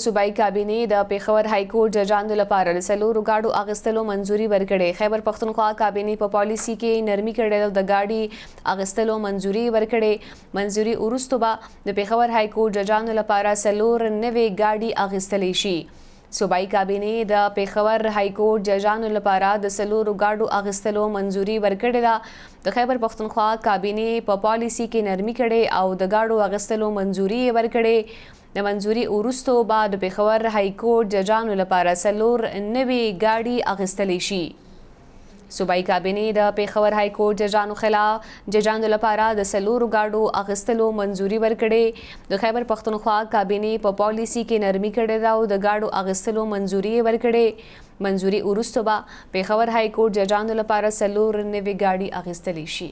صوبایي کابینه د پیښور های کورټ ججانو لپاره لسلورو گاډو اغستلو منځوري ورکړې خیبر پښتونخوا کابینه په پالیسی کې نرمي کړې د گاډي اغستلو منځوري ورکړې منځوري ورستو با د پیښور های کورټ ججانو لپاره سلور نوې گاډي اغستلې شي صوبایي کابینه د پیښور های کورټ ججانو لپاره د سلورو گاډو اغستلو منځوري ورکړې ده د خیبر پښتونخوا کابینه په پالیسی کې نرمي کړې او د گاډو اغستلو منځوري ورکړې د منځوري ورستو بعد پیښور های کورټ ججانو لپاره سلور نوي گاډي اغستلې شي صوبایي کابینه د پیښور های کورټ ججانو خلاف ججانو لپاره د سلور گاډو اغستلو منځوري ورکړي د خیبر پښتونخوا کابینه په پا پالیسی کې نرمي کړې ده او د گاډو اغستلو منځوري ورکړي منځوري ورستو به پیښور های کورټ ججانو لپاره سلور نوي گاډي اغستلې شي